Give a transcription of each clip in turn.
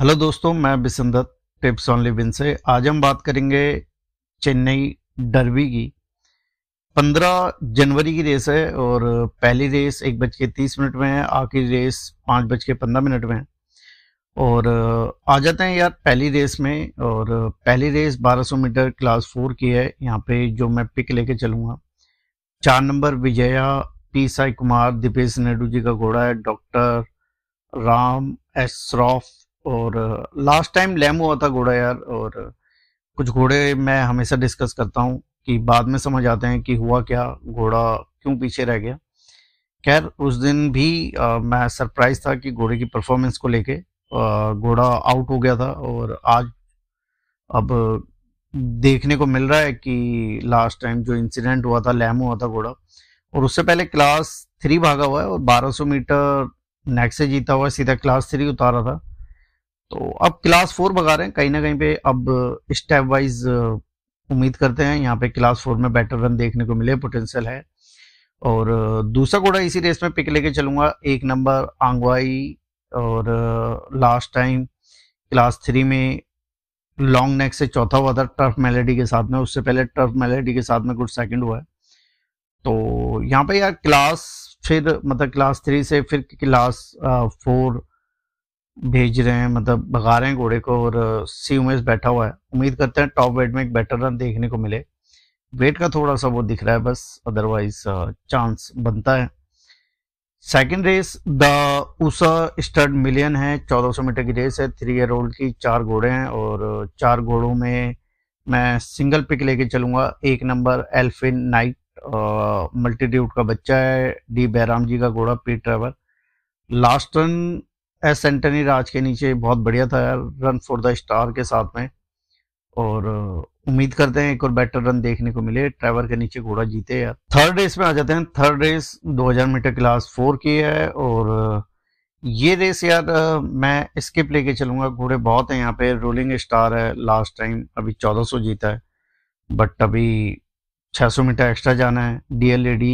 hello दोस्तों मैं बिसंदत tips on living से आज हम बात करेंगे चेन्नई डर्बी की 15 जनवरी की रेस है और पहली रेस एक बज के तीस मिनट में है आखिरी रेस पाँच बज के पंद्रह मिनट में है और आ जाते हैं यार पहली रेस में और पहली रेस 1200 मीटर क्लास फोर की है यहाँ पे जो मैं पिक लेके चलूँगा चार नंबर विजया पी साई कुमार दीपेश नेहडू जी का घोड़ा है डॉक्टर राम एस श्रॉफ और लास्ट टाइम लैम हुआ था घोड़ा यार और कुछ घोड़े मैं हमेशा डिस्कस करता हूँ कि बाद में समझ आते हैं कि हुआ क्या घोड़ा क्यों पीछे रह गया खैर उस दिन भी आ, मैं सरप्राइज था कि घोड़े की परफॉर्मेंस को लेके घोड़ा आउट हो गया था और आज अब देखने को मिल रहा है कि लास्ट टाइम जो इंसिडेंट हुआ था लैम हुआ था घोड़ा और उससे पहले क्लास थ्री भागा हुआ है और 1200 मीटर नेक से जीता हुआ सीधा क्लास थ्री उतारा था तो अब क्लास फोर भगा रहे हैं कहीं ना कहीं पे अब स्टेप वाइज उम्मीद करते हैं यहाँ पे क्लास फोर में बेटर रन देखने को मिले पोटेंशियल है और दूसरा घोड़ा इसी रेस में पिक लेके चलूंगा एक नंबर आंगवाई और लास्ट टाइम क्लास थ्री में लॉन्ग नेक से चौथा हुआ था टर्फ मेलेडी के साथ में उससे पहले टर्फ मेलेडी के साथ में कुछ सेकंड हुआ है तो यहाँ पे यार क्लास फिर मतलब क्लास थ्री से फिर क्लास फोर भेज रहे हैं मतलब भगा रहे हैं घोड़े को और सी उमेश बैठा हुआ है उम्मीद करते हैं टॉप वेट में एक बेटर रन देखने को मिले वेट का थोड़ा सा वो दिख रहा है बस अदरवाइज चांस बनता है second race the Usha stud million है 1400 मीटर की रेस है थ्री ईयर ओल्ड की चार घोड़े हैं और चार घोड़ों में मैं सिंगल पिक लेके चलूंगा एक नंबर एल्फिन नाइट मल्टीट्यूड का बच्चा है डी बैराम जी का घोड़ा P Trevor last run S Antony Raj के नीचे बहुत बढ़िया था यार रन फॉर द स्टार के साथ में और उम्मीद करते हैं एक और बेटर रन देखने को मिले ट्रेवर के नीचे घोड़ा जीते यार थर्ड रेस में आ जाते हैं third race 2000 metre class four की है और ये रेस यार मैं स्किप लेके चलूंगा घोड़े बहुत हैं यहाँ पे रोलिंग स्टार है लास्ट टाइम अभी 1400 जीता है बट अभी 600 मीटर एक्स्ट्रा जाना है डी एल ए डी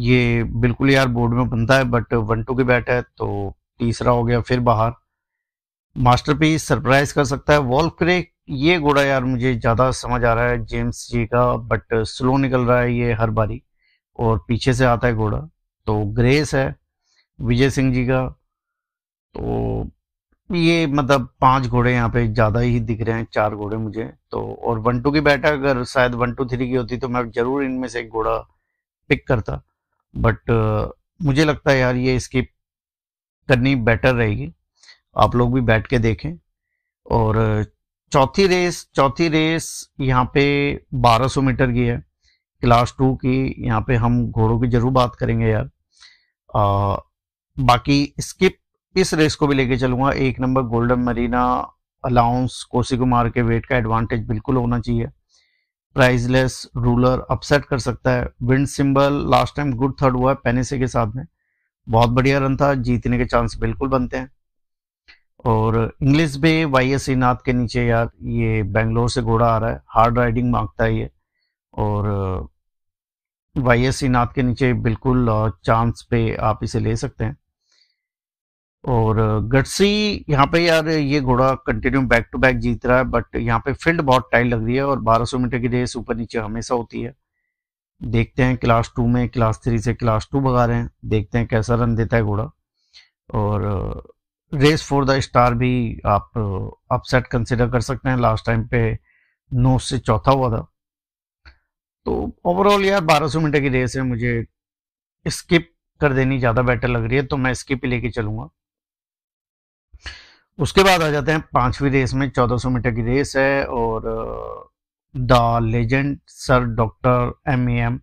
ये बिल्कुल यार बोर्ड में बनता है बट वन टू की बैट है तो तीसरा हो गया फिर बाहर मास्टरपीस सरप्राइज कर सकता है वॉल्फ क्रेक ये घोड़ा यार मुझे ज़्यादा समझ आ रहा है जेम्स जी का बट स्लो निकल रहा है ये हर बारी और पीछे से आता है घोड़ा तो ग्रेस है विजय सिंह जी का तो ये मतलब पांच घोड़े यहाँ पे ज़्यादा ही दिख रहे हैं चार घोड़े मुझे तो और वन टू की बैठा अगर शायद वन टू थ्री की होती तो मैं जरूर इनमें से एक घोड़ा पिक करता बट uh, मुझे लगता है यार ये स्किप करनी बेटर रहेगी आप लोग भी बैठ के देखें और चौथी रेस चौथी रेस यहाँ पे 1200 मीटर की है क्लास टू की यहाँ पे हम घोड़ों की जरूर बात करेंगे यार आ, बाकी स्किप इस रेस को भी लेके चलूंगा एक number golden Marina allowance Kosi Kumar के वेट का एडवांटेज बिल्कुल होना चाहिए प्राइजलेस रूलर अपसेट कर सकता है wind symbol last time good third हुआ है पेनेसे के साथ में बहुत बढ़िया रन था जीतने के चांस बिल्कुल बनते हैं और इंग्लिश भी वाई एस नाथ के नीचे यार ये बेंगलोर से घोड़ा आ रहा है हार्ड राइडिंग मांगता है ये और वाई एस के नीचे बिल्कुल चांस पे आप इसे ले सकते हैं और गटसी यहाँ पे यार ये घोड़ा कंटिन्यू बैक टू बैक जीत रहा है बट यहाँ पे फील्ड बहुत टाइट लग रही है और 1200 मीटर की रेस ऊपर नीचे हमेशा होती है देखते हैं क्लास टू में क्लास थ्री से क्लास टू भगा रहे हैं देखते हैं कैसा रन देता है घोड़ा और रेस फॉर द स्टार भी आप अपसेट कंसिडर कर सकते हैं लास्ट टाइम पे नौ से चौथा हुआ था तो ओवरऑल यार बारह मीटर की रेस है मुझे स्किप कर देनी ज़्यादा बेटर लग रही है तो मैं स्किप ही लेके चलूंगा उसके बाद आ जाते हैं पांचवी रेस में 1400 मीटर की रेस है और the legend sir doctor M A M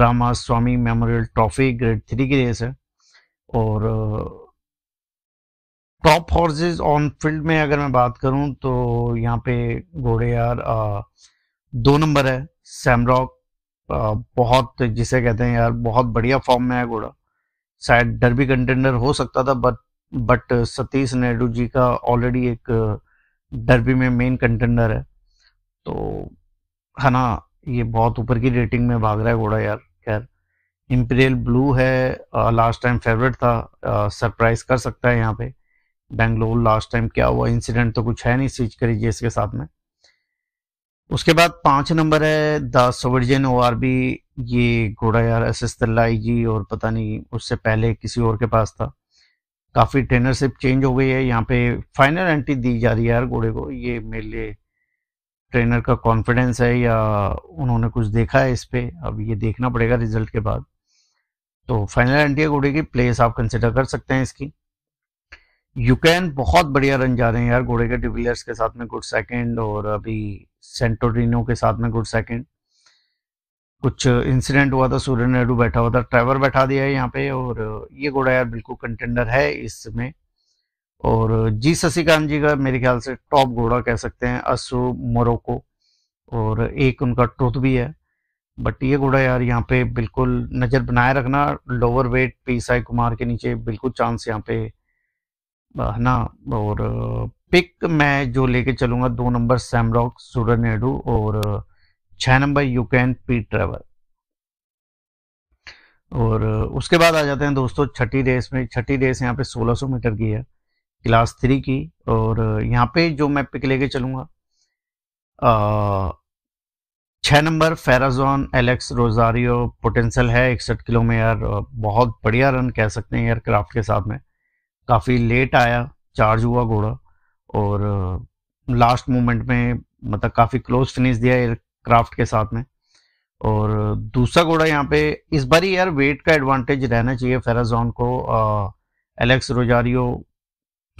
Ramaswamy memorial trophy grade three की रेस है और टॉप हॉर्सेज ऑन फील्ड में अगर मैं बात करूं तो यहाँ पे घोड़े यार आ, दो नंबर है सैमरॉक बहुत जिसे कहते हैं यार बहुत बढ़िया फॉर्म में है घोड़ा शायद डरबी कंटेंडर हो सकता था बट बट सतीश नायडू जी का ऑलरेडी एक डर्बी में मेन कंटेंडर है तो है ना ये बहुत ऊपर की रेटिंग में भाग रहा है घोड़ा यार खैर इम्पीरियल ब्लू है लास्ट टाइम फेवरेट था सरप्राइज कर सकता है यहाँ पे बेंगलोर लास्ट टाइम क्या हुआ इंसिडेंट तो कुछ है नहीं करी करीजिए इसके साथ में उसके बाद पांच नंबर है the sovereign O R B ये घोड़ा यार एस एस तल्लाई जी और पता नहीं उससे पहले किसी और के पास था काफ़ी ट्रेनरशिप चेंज हो गई है यहाँ पे फाइनल एंट्री दी जा रही है हर घोड़े को ये मेरे लिए ट्रेनर का कॉन्फिडेंस है या उन्होंने कुछ देखा है इस पर अब ये देखना पड़ेगा रिजल्ट के बाद तो फाइनल एंट्री है घोड़े की प्लेस आप कंसिडर कर सकते हैं इसकी यूकैन बहुत बढ़िया रन जा रहे हैं यार घोड़े के डिविलियर्स के साथ में गुड सेकंड और अभी सेंटोरिनो के साथ में गुड सेकंड कुछ इंसिडेंट हुआ था सूर्य नायडू बैठा हुआ था ट्रैवर बैठा दिया है यहाँ पे और ये घोड़ा यार बिल्कुल कंटेंडर है इसमें और जी शशिकांत जी का मेरे ख्याल से टॉप घोड़ा कह सकते हैं असु मोरको और एक उनका ट्रुथ भी है बट ये घोड़ा यार यहाँ पे बिल्कुल नज़र बनाए रखना lower weight P Sai Kumar के नीचे बिल्कुल चांस यहाँ पे है ना और पिक मैं जो लेके चलूंगा दो नंबर सैमरॉक सूर्य नेडू और छः number you can P Trevor और उसके बाद आ जाते हैं दोस्तों छठी रेस में छठी रेस यहाँ पे 1600 मीटर की है क्लास थ्री की और यहाँ पे जो मैं पिक लेके चलूंगा छः नंबर फेराजोन एलेक्स रोजारियो पोटेंशियल है इकसठ किलो में यार बहुत बढ़िया रन कह सकते हैं एयरक्राफ्ट के साथ में काफ़ी लेट आया चार्ज हुआ घोड़ा और लास्ट मोमेंट में मतलब काफ़ी क्लोज फिनिश दिया एयर क्राफ्ट के साथ में और दूसरा घोड़ा यहाँ पे इस बार यार वेट का एडवांटेज रहना चाहिए फेराजॉन को एलेक्स रोजारियो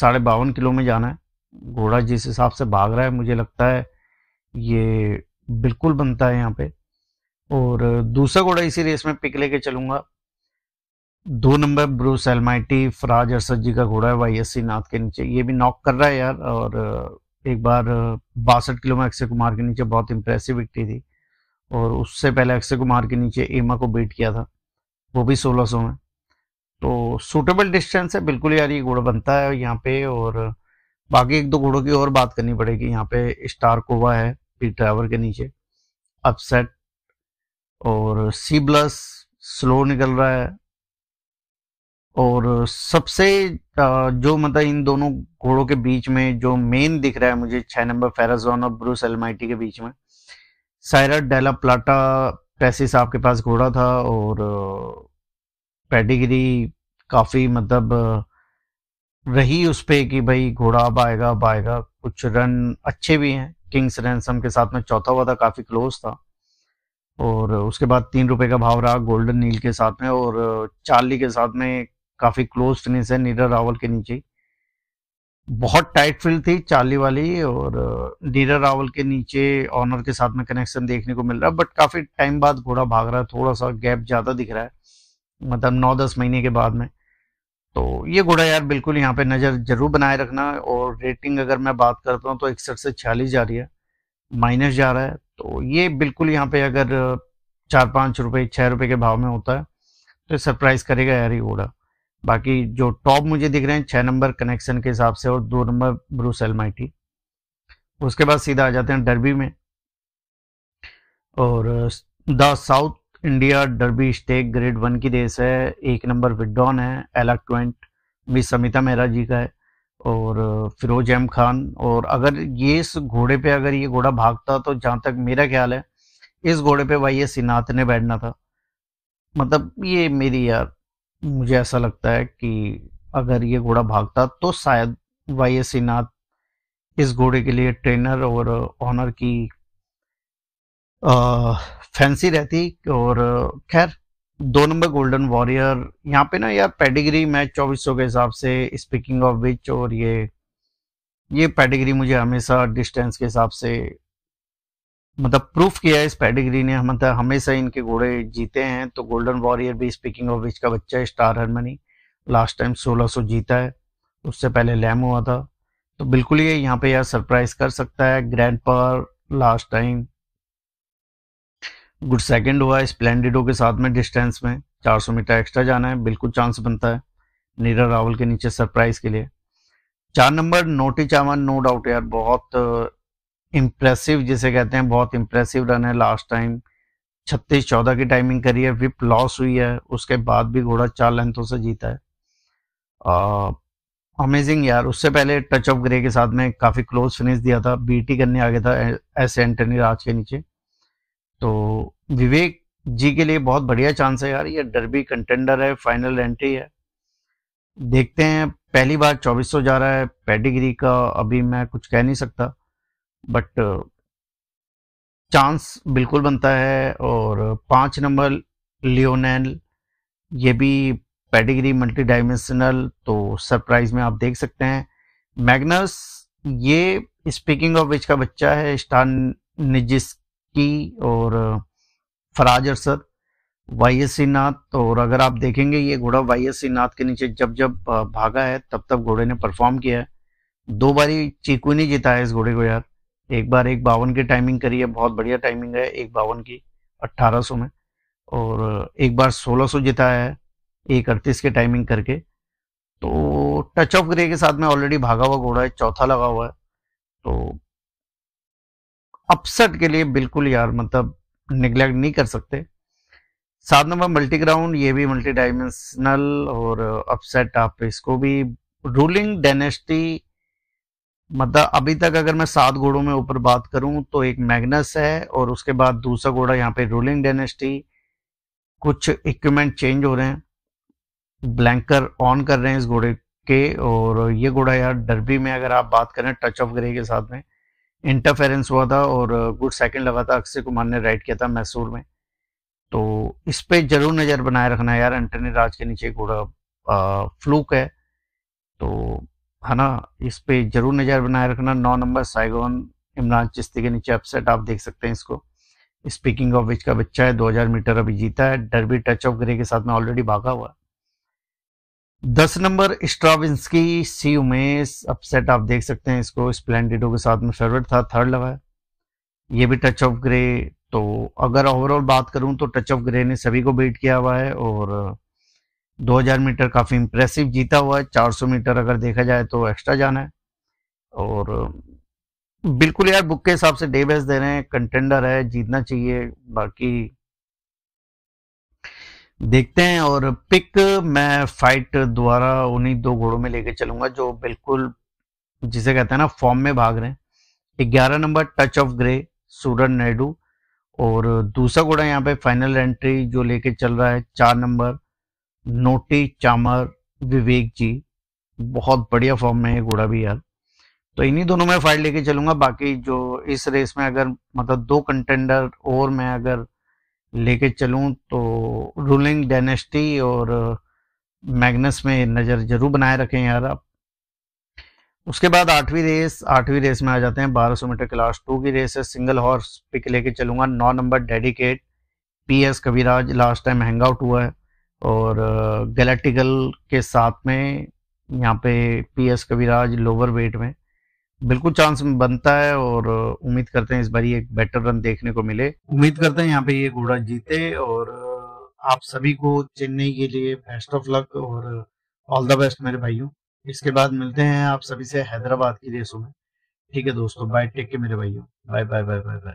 साढ़े बावन किलो में जाना है घोड़ा जिस हिसाब से भाग रहा है मुझे लगता है ये बिल्कुल बनता है यहाँ पे और दूसरा घोड़ा इसी रेस में पिक लेके चलूंगा दो number Bruce Almighty Faraz Arshad ji का घोड़ा है वाई एस सी नाथ के नीचे ये भी नॉक कर रहा है यार और एक बार बासठ किलो में अक्षय कुमार के नीचे बहुत इंप्रेसिव विकटी थी और उससे पहले अक्षय कुमार के नीचे एमा को बीट किया था वो भी सोलह सौ में तो सूटेबल डिस्टेंस है बिल्कुल यार ये घोड़ा बनता है यहाँ पे और बाकी एक दो घोड़ों की और बात करनी पड़ेगी यहाँ पे स्टार कोवा है पी ड्राइवर के नीचे अपसेट और सी प्लस स्लो निकल रहा है और सबसे जो मतलब इन दोनों घोड़ों के बीच में जो मेन दिख रहा है मुझे छह नंबर फेराजोन और ब्रूस एलमाइटी के बीच में सायरा डेला प्लाटा पैसिस आपके पास घोड़ा था और पेडिग्री काफ़ी मतलब रही उस पर कि भाई घोड़ा अब आएगा अब आएगा कुछ रन अच्छे भी हैं किंग्स रैनसम के साथ में चौथा हुआ था काफ़ी क्लोज था और उसके बाद तीन रुपए का भाव रहा गोल्डन नील के साथ में और चार्ली के साथ में काफ़ी फिनिश है नीरज रावल के नीचे बहुत टाइट फील्ड थी चाली वाली और नीरज रावल के नीचे ऑनर के साथ में कनेक्शन देखने को मिल रहा है बट काफ़ी टाइम बाद घोड़ा भाग रहा है थोड़ा सा गैप ज़्यादा दिख रहा है मतलब नौ दस महीने के बाद में तो ये घोड़ा यार बिल्कुल यहाँ पे नज़र जरूर बनाए रखना और रेटिंग अगर मैं बात करता हूँ तो इकसठ से छियालीस जा रही है माइनस जा रहा है तो ये बिल्कुल यहाँ पे अगर चार पाँच रुपये छः रुपये के भाव में होता है तो सरप्राइज करेगा यार ये घोड़ा बाकी जो टॉप मुझे दिख रहे हैं छः नंबर कनेक्शन के हिसाब से और दो नंबर ब्रूस एलमाइटी उसके बाद सीधा आ जाते हैं डरबी में और the South India Derby stake grade one की रेस है एक नंबर विडॉन है एलेक्ट्वेंट भी समिता मेहरा जी का है और फिरोज एम खान और अगर ये इस घोड़े पे अगर ये घोड़ा भागता तो जहाँ तक मेरा ख्याल है इस घोड़े पे भाई ये सिनात ने बैठना था मतलब ये मेरी यार मुझे ऐसा लगता है कि अगर ये घोड़ा भागता तो शायद वाई एस नाथ इस घोड़े के लिए ट्रेनर और ऑनर की आ, फैंसी रहती और खैर दो नंबर गोल्डन वॉरियर यहाँ पे ना यार पेडिग्री मैच चौबीस के हिसाब से स्पीकिंग ऑफ विच और ये ये पेडिग्री मुझे हमेशा डिस्टेंस के हिसाब से मतलब प्रूफ किया है इस पेडिग्री ने मतलब हमेशा इनके घोड़े जीते हैं तो गोल्डन वॉरियर भी स्पीकिंग ऑफ विच का बच्चा है स्टार हरमनी लास्ट टाइम 1600 जीता है उससे पहले लैम हुआ था तो बिल्कुल ये यहाँ पे यार सरप्राइज कर सकता है ग्रैंड पर लास्ट टाइम गुड सेकंड हुआ है स्प्लेंडिडो के साथ में डिस्टेंस में 400 मीटर एक्स्ट्रा जाना है बिल्कुल चांस बनता है नीरा रावल के नीचे सरप्राइज के लिए चार नंबर नोटी चावन नो डाउट यार बहुत इम्प्रेसिव जिसे कहते हैं बहुत इम्प्रेसिव रन है लास्ट टाइम छत्तीस चौदह की टाइमिंग करी है विप लॉस हुई है उसके बाद भी घोड़ा चार लेंथों से जीता है अमेजिंग यार उससे पहले टच ऑफ ग्रे के साथ में काफ़ी क्लोज फिनिश दिया था बीटी करने आ गया था एस एंटनी राज के नीचे तो विवेक जी के लिए बहुत बढ़िया चांस है यार ये डरबी कंटेंडर है फाइनल एंट्री है देखते हैं पहली बार 2400 जा रहा है पेडिग्री का अभी मैं कुछ कह नहीं सकता बट चांस बिल्कुल बनता है और पांच नंबर लियोनेल ये भी पेडिग्री मल्टी डायमेंशनल तो सरप्राइज में आप देख सकते हैं मैग्नस ये स्पीकिंग ऑफ विच का बच्चा है स्टार की और Faraz Arshad Y S C Nath और अगर आप देखेंगे ये घोड़ा वाई एस सी नाथ के नीचे जब जब भागा है तब तब घोड़े ने परफॉर्म किया है दो बारी चीकू नहीं जीता है इस घोड़े को यार एक बार एक बावन की टाइमिंग करी है बहुत बढ़िया टाइमिंग है एक बावन की 1800 में और एक बार 1600 जिताया है एक अड़तीस के टाइमिंग करके तो टच ऑफ ग्रे के साथ में ऑलरेडी भागा हुआ घोड़ा है चौथा लगा हुआ है तो अपसेट के लिए बिल्कुल यार मतलब निग्लेक्ट नहीं कर सकते सात नंबर मल्टी ग्राउंड ये भी मल्टी डायमेंशनल और अपसेट आप इसको भी रूलिंग डेनेस्टी मतलब अभी तक अगर मैं सात घोड़ों में ऊपर बात करूं तो एक मैग्नस है और उसके बाद दूसरा घोड़ा यहाँ पे रूलिंग डेनेस्टी कुछ इक्विपमेंट चेंज हो रहे हैं ब्लैंकर ऑन कर रहे हैं इस घोड़े के और ये घोड़ा यार डरबी में अगर आप बात करें टच ऑफ ग्रे के साथ में इंटरफेरेंस हुआ था और गुड सेकंड लगा था अक्षय कुमार ने राइड किया था मैसूर में तो इस पर जरूर नज़र बनाए रखना यार एंटनी राज के नीचे घोड़ा फ्लूक है तो है ना इस पे जरूर नज़र बनाए रखना नौ नंबर साइगोन इमरान चिश्ती के नीचे अपसेट आप देख सकते हैं इसको स्पीकिंग ऑफ विच का बच्चा है 2000 मीटर अभी जीता है डरबी टच ऑफ ग्रे के साथ में ऑलरेडी भागा हुआ है दस number Stravinsky C Umesh upset आप देख सकते हैं इसको स्प्लेंडिडो के साथ में फेवरेट था थर्ड लगा है ये भी टच ऑफ ग्रे तो अगर ओवरऑल बात करूं तो टच ऑफ ग्रे ने सभी को बीट किया हुआ है और 2000 मीटर काफ़ी इम्प्रेसिव जीता हुआ है 400 मीटर अगर देखा जाए तो एक्स्ट्रा जाना है और बिल्कुल यार बुक के हिसाब से डे बेस दे रहे हैं कंटेंडर है जीतना चाहिए बाकी देखते हैं और पिक मैं फाइट द्वारा उन्हीं दो घोड़ों में लेके चलूंगा जो बिल्कुल जिसे कहते हैं ना फॉर्म में भाग रहे हैं ग्यारह नंबर टच ऑफ ग्रे सूरन नायडू और दूसरा घोड़ा यहाँ पे फाइनल एंट्री जो लेके चल रहा है चार नंबर नोटे चामर विवेक जी बहुत बढ़िया फॉर्म में है घोड़ा भी यार तो इन्हीं दोनों में फाइट लेके चलूंगा बाकी जो इस रेस में अगर मतलब दो कंटेंडर और मैं अगर लेके चलूं तो रूलिंग डायनेस्टी और मैग्नस uh, में नज़र जरूर बनाए रखें यार आप उसके बाद आठवीं रेस आठवीं रेस में आ जाते हैं 1200 मीटर क्लास टू की रेस है सिंगल हॉर्स पिक लेके चलूंगा नौ number dedicate P S Kaviraj last time hang out हुआ है और गैलेक्टिकल के साथ में यहाँ पे P S Kaviraj lower weight में बिल्कुल चांस बनता है और उम्मीद करते हैं इस बार ये एक बेटर रन देखने को मिले उम्मीद करते हैं यहाँ पे ये घोड़ा जीते और आप सभी को चेन्नई के लिए बेस्ट ऑफ लक और ऑल द बेस्ट मेरे भाइयों इसके बाद मिलते हैं आप सभी से हैदराबाद की रेसों में ठीक है दोस्तों बाय टेक के मेरे भाइयों bye bye bye bye bye